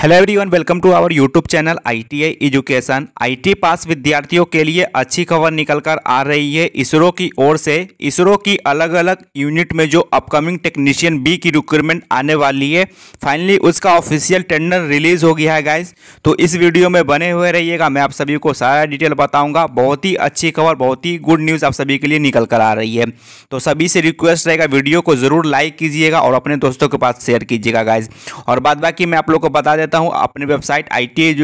hello everyone welcome to our YouTube channel ITI education IT pass विद्यार्थियों के लिए अच्छी खबर निकलकर आ रही है इसरो की ओर से इसरो की अलग अलग यूनिट में जो अपकमिंग टेक्नीशियन बी की रिक्रूटमेंट आने वाली है फाइनली उसका ऑफिशियल टेंडर रिलीज हो गया है गाइस तो इस वीडियो में बने हुए रहिएगा मैं आप सभी को सारा डिटेल बताऊँगा बहुत ही अच्छी खबर बहुत ही गुड न्यूज़ आप सभी के लिए निकल कर आ रही है तो सभी से रिक्वेस्ट रहेगा वीडियो को ज़रूर लाइक कीजिएगा और अपने दोस्तों के पास शेयर कीजिएगा गाइज और बाद बाकी मैं आप लोग को बता देता देता हूँ अपनी वेबसाइट आई e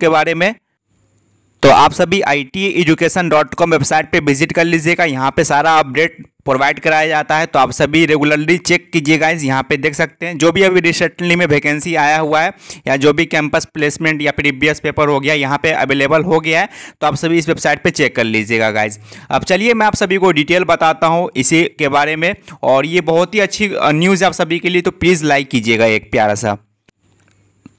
के बारे में तो आप सभी I T education dot com website पर विजिट कर लीजिएगा यहाँ पे सारा अपडेट प्रोवाइड कराया जाता है तो आप सभी रेगुलरली चेक कीजिएगा यहाँ पे देख सकते हैं जो भी अभी रिसेंटली में वैकेंसी आया हुआ है या जो भी कैंपस प्लेसमेंट या प्रीवियस पेपर हो गया यहाँ पे अवेलेबल हो गया है तो आप सभी इस वेबसाइट पे चेक कर लीजिएगा गाइज अब चलिए मैं आप सभी को डिटेल बताता हूँ इसी के बारे में और ये बहुत ही अच्छी न्यूज़ है आप सभी के लिए तो प्लीज़ लाइक कीजिएगा एक प्यारा सा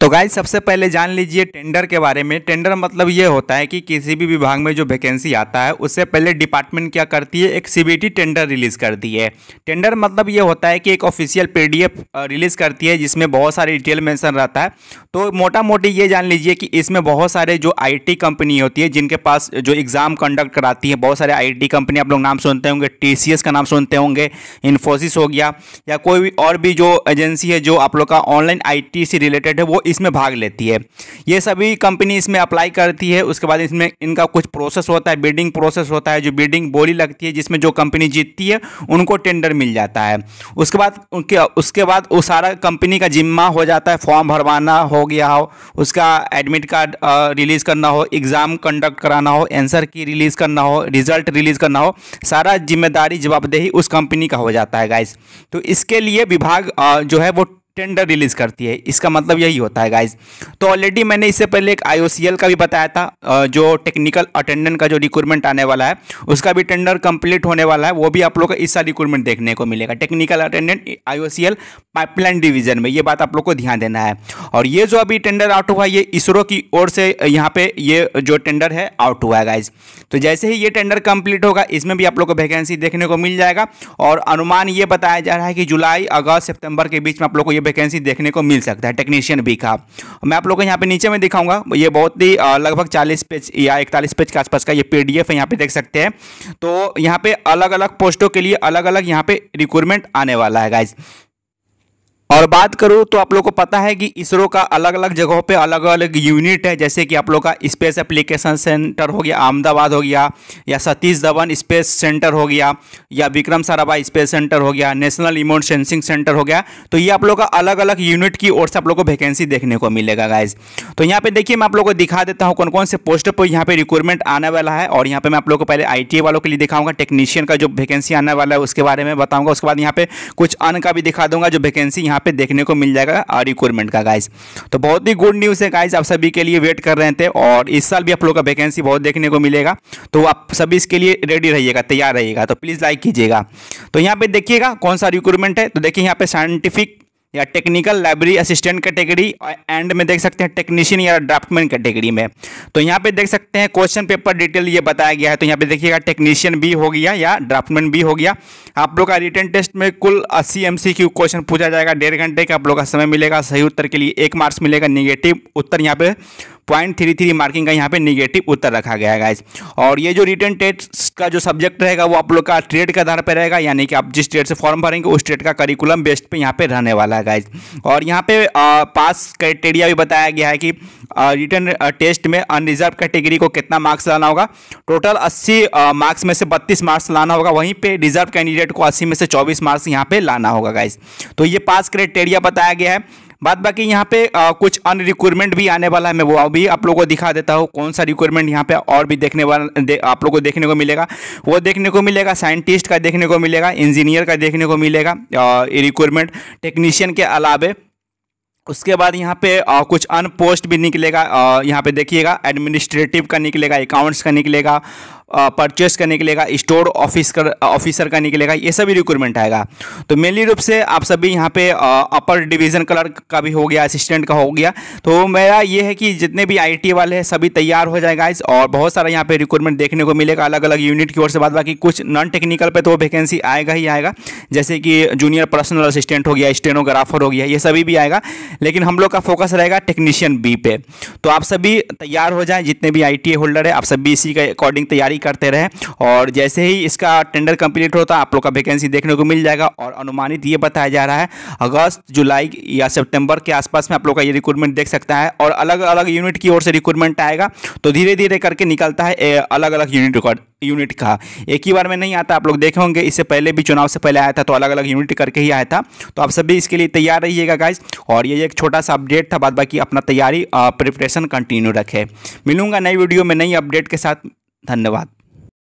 तो गाइज सबसे पहले जान लीजिए टेंडर के बारे में टेंडर मतलब ये होता है कि किसी भी विभाग में जो वैकेंसी आता है उससे पहले डिपार्टमेंट क्या करती है एक सीबीटी टेंडर रिलीज़ करती है टेंडर मतलब ये होता है कि एक ऑफिशियल पीडीएफ रिलीज़ करती है जिसमें बहुत सारे डिटेल मेंशन रहता है तो मोटा मोटी ये जान लीजिए कि इसमें बहुत सारे जो आई कंपनी होती है जिनके पास जो एग्ज़ाम कंडक्ट कराती है बहुत सारे आई कंपनी आप लोग नाम सुनते होंगे टी का नाम सुनते होंगे इन्फोसिस हो गया या कोई भी और भी जो एजेंसी है जो आप लोग का ऑनलाइन आई से रिलेटेड है वो इसमें भाग लेती है ये सभी कंपनी इसमें अप्लाई करती है उसके बाद इसमें इनका कुछ प्रोसेस होता है बिडिंग प्रोसेस होता है जो बिडिंग बोली लगती है जिसमें जो कंपनी जीतती है उनको टेंडर मिल जाता है उसके बाद उनके उसके बाद वो सारा कंपनी का जिम्मा हो जाता है फॉर्म भरवाना हो गया हो उसका एडमिट कार्ड रिलीज़ करना हो एग्ज़ाम कंडक्ट कराना हो एंसर की रिलीज़ करना हो रिज़ल्ट रिलीज़ करना हो सारा जिम्मेदारी जवाबदेही उस कंपनी का हो जाता है गाइस तो इसके लिए विभाग जो है वो टेंडर रिलीज़ करती है इसका मतलब यही होता है गाइज तो ऑलरेडी मैंने इससे पहले एक आई का भी बताया था जो टेक्निकल अटेंडेंट का जो रिक्रूटमेंट आने वाला है उसका भी टेंडर कंप्लीट होने वाला है वो भी आप लोग को इस साल रिक्रूटमेंट देखने को मिलेगा technical attendant I pipeline division में ये बात आप लोग को ध्यान देना है और ये जो अभी टेंडर आउट हुआ ये इसरो की ओर से यहाँ पे ये जो टेंडर है आउट हुआ है गाइज तो जैसे ही ये टेंडर कंप्लीट होगा इसमें भी आप लोग को वैकेंसी देखने को मिल जाएगा और अनुमान ये बताया जा रहा है कि जुलाई अगस्त सितंबर के बीच में आप लोग को ये वैकेंसी देखने को मिल सकता है टेक्नीशियन बी का मैं आप लोगों को यहाँ पे नीचे में दिखाऊंगा ये बहुत ही लगभग 40 पेज या 41 पेज के आसपास का ये पीडीएफ है यहाँ पे देख सकते हैं तो यहाँ पे अलग अलग पोस्टों के लिए अलग अलग यहाँ पे रिक्रूटमेंट आने वाला है गाइज और बात करूँ तो आप लोग को पता है कि इसरो का अलग अलग जगहों पे अलग अलग यूनिट है जैसे कि आप लोग का स्पेस एप्लीकेशन सेंटर हो गया अहमदाबाद हो गया या सतीश धवन स्पेस सेंटर हो गया या विक्रम साराभा स्पेस सेंटर हो गया नेशनल इमोन सेंसिंग सेंटर हो गया तो ये आप लोग का अलग अलग यूनिट की ओर से आप लोग को वैकेंसी देखने को मिलेगा गाइज तो यहाँ पर देखिए मैं आप लोग को दिखा देता हूँ कौन कौन से पोस्ट पर यहाँ पर रिक्वायरमेंट आने वाला है और यहाँ पर मैं आप लोग को पहले आई वालों के लिए दिखाऊंगा टेक्नीशियन का जो वैकेंसी आने वाला है उसके बारे में बताऊँगा उसके बाद यहाँ पर कुछ अन का भी दिखा दूंगा जो वैकेंसी यहाँ यहाँ पे देखने को मिल जाएगा रिक्वायरमेंट का गाइज तो बहुत ही गुड न्यूज़ है गाइज आप सभी के लिए वेट कर रहे थे और इस साल भी आप लोगों का वैकेंसी बहुत देखने को मिलेगा तो आप सभी इसके लिए रेडी रहिएगा तैयार रहिएगा तो प्लीज़ लाइक कीजिएगा तो यहाँ पे देखिएगा कौन सा रिक्वायरमेंट है तो देखिए यहाँ पे साइंटिफिक या technical library assistant category end में देख सकते हैं टेक्नीशियन या ड्राफ्टमैन कैटेगरी में तो यहाँ पे देख सकते हैं क्वेश्चन पेपर डिटेल ये बताया गया है तो यहाँ पे देखिएगा टेक्नीशियन भी हो गया या ड्राफ्टमैन भी हो गया आप लोग का रिटर्न टेस्ट में कुल अस्सी एम क्वेश्चन पूछा जाएगा डेढ़ घंटे का आप लोग का समय मिलेगा सही उत्तर के लिए एक मार्क्स मिलेगा निगेटिव उत्तर यहाँ पे पॉइंट थ्री थ्री मार्किंग का यहाँ पे निगेटिव उत्तर रखा गया है गाइज और ये जो रिटर्न टेस्ट का जो सब्जेक्ट रहेगा वो आप लोग का ट्रेड के आधार पर रहेगा यानी कि आप जिस ट्रेड से फॉर्म भरेंगे उस ट्रेड का करिकुलम बेस्ट पे यहाँ पे रहने वाला है गाइज और यहाँ पे पास क्राइटेरिया भी बताया गया है कि रिटर्न टेस्ट में अनरिजर्व कैटेगरी को कितना मार्क्स लाना होगा टोटल 80 मार्क्स में से 32 मार्क्स लाना होगा वहीं पे रिजर्व कैंडिडेट को 80 में से 24 मार्क्स यहाँ पे लाना होगा गाइज तो ये पास क्राइटेरिया बताया गया है बाद बाकी यहाँ पे आ, कुछ अन रिक्वायरमेंट भी आने वाला है मैं वो अभी आप लोगों को दिखा देता हूँ कौन सा रिक्वायरमेंट यहाँ पे और भी देखने वाला दे, आप लोगों को देखने को मिलेगा वो देखने को मिलेगा साइंटिस्ट का देखने को मिलेगा इंजीनियर का देखने को मिलेगा रिक्वायरमेंट टेक्नीशियन के अलावे उसके बाद यहाँ पे आ, कुछ अन पोस्ट भी निकलेगा यहाँ पे देखिएगा एडमिनिस्ट्रेटिव का निकलेगा अकाउंट्स का निकलेगा परचेस का स्टोर ऑफिस कर ऑफिसर का निकलेगा ये सभी रिक्वायरमेंट आएगा तो मेनली रूप से आप सभी यहाँ पे अपर डिवीजन क्लर्क का भी हो गया असिस्टेंट का हो गया तो मेरा ये है कि जितने भी आई वाले हैं सभी तैयार हो जाएगा इस और बहुत सारा यहाँ पे रिक्वायरमेंट देखने को मिलेगा अलग अलग यूनिट की ओर से बात बाकी कुछ नॉन टेक्निकल पर तो वैकेंसी आएगा ही आएगा जैसे कि जूनियर पर्सनल असिस्टेंट हो गया स्टेनोग्राफर हो गया ये सभी भी आएगा लेकिन हम लोग का फोकस रहेगा टेक्नीशियन बी पे तो आप सभी तैयार हो जाए जितने भी आई होल्डर है आप सभी इसी के अकॉर्डिंग तैयारी करते रहे और जैसे ही इसका टेंडर कंप्लीट होता आप लोग का वैकेंसी देखने को मिल जाएगा और अनुमानित ये बताया जा रहा है अगस्त जुलाई या सितंबर के आसपास में आप लोग का ये रिक्रूटमेंट देख सकता है और अलग अलग यूनिट की ओर से रिक्रूटमेंट आएगा तो धीरे धीरे करके निकलता है अलग अलग यूनिट यूनिट का एक ही बार में नहीं आता आप लोग देखे होंगे इससे पहले भी चुनाव से पहले आया था तो अलग अलग यूनिट करके ही आया था तो आप सभी इसके लिए तैयार रहिएगा गाइज और ये एक छोटा सा अपडेट था बाद बाकी अपना तैयारी प्रिपरेशन कंटिन्यू रखे मिलूंगा नई वीडियो में नई अपडेट के साथ ธนวัฒน์